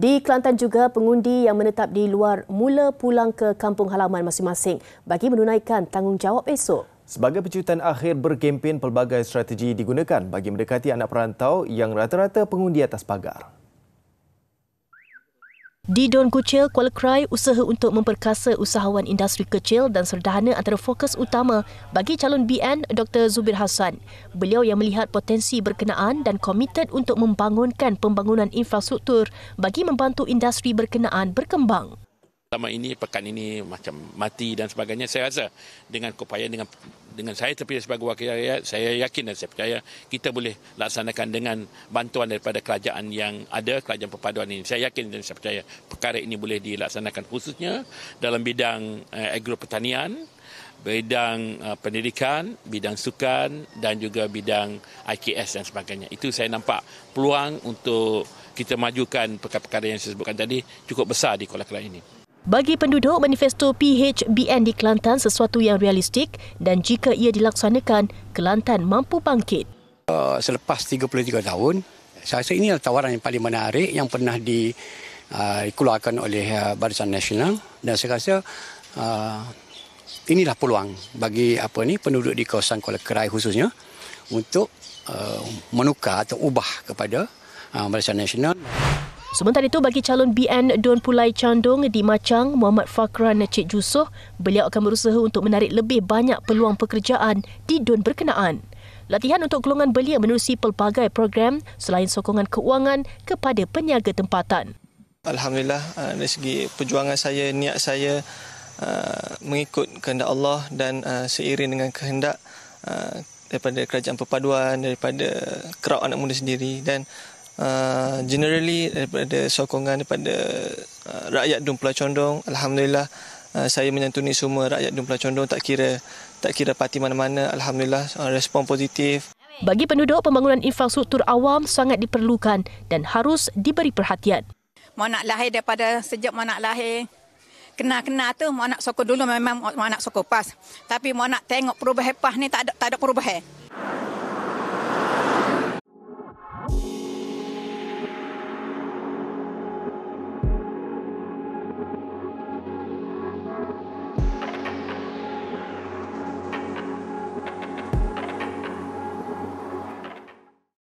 Di Kelantan juga, pengundi yang menetap di luar mula pulang ke kampung halaman masing-masing bagi menunaikan tanggungjawab esok. Sebagai pecutan akhir berkempen pelbagai strategi digunakan bagi mendekati anak perantau yang rata-rata pengundi atas pagar. Di Don Kucil, Kuala Krai, usaha untuk memperkasa usahawan industri kecil dan serdana antara fokus utama bagi calon BN Dr. Zubir Hassan. Beliau yang melihat potensi berkenaan dan komited untuk membangunkan pembangunan infrastruktur bagi membantu industri berkenaan berkembang. Selama ini, pekan ini macam mati dan sebagainya. Saya rasa dengan keupayaan dengan dengan saya terpilih sebagai wakil rakyat, saya yakin dan saya percaya kita boleh laksanakan dengan bantuan daripada kerajaan yang ada, kerajaan perpaduan ini. Saya yakin dan saya percaya perkara ini boleh dilaksanakan khususnya dalam bidang eh, agro pertanian, bidang eh, pendidikan, bidang sukan dan juga bidang IKS dan sebagainya. Itu saya nampak peluang untuk kita majukan perkara-perkara yang saya sebutkan tadi cukup besar di Kuala Kelantan ini. Bagi penduduk, manifesto PHBN di Kelantan sesuatu yang realistik dan jika ia dilaksanakan, Kelantan mampu bangkit. Uh, selepas 33 tahun, saya rasa ini adalah tawaran yang paling menarik yang pernah uh, dikeluarkan oleh uh, Barisan Nasional dan saya rasa uh, inilah peluang bagi apa ni penduduk di kawasan Kuala Kerai khususnya untuk uh, menukar atau ubah kepada Barisan Nasional. Sementara itu, bagi calon BN Don Pulai Candung di Macang, Muhammad Fakran Cik Jusoh, beliau akan berusaha untuk menarik lebih banyak peluang pekerjaan di Don berkenaan. Latihan untuk golongan belia menerusi pelbagai program selain sokongan keuangan kepada peniaga tempatan. Alhamdulillah, uh, dari segi perjuangan saya, niat saya uh, mengikut kehendak Allah dan uh, seiring dengan kehendak daripada kerajaan perpaduan, daripada kerap anak muda sendiri dan Uh, generally daripada sokongan daripada uh, rakyat Dumpla Condong alhamdulillah uh, saya menyantuni semua rakyat Dumpla Condong tak kira tak kira parti mana-mana alhamdulillah uh, respon positif bagi penduduk pembangunan infrastruktur awam sangat diperlukan dan harus diberi perhatian mau nak lahir daripada sejak mau nak lahir kena-kena tu mau nak sokong dulu memang mau nak sokong pas tapi mau nak tengok perubahan pas ni tak ada tak ada perubahan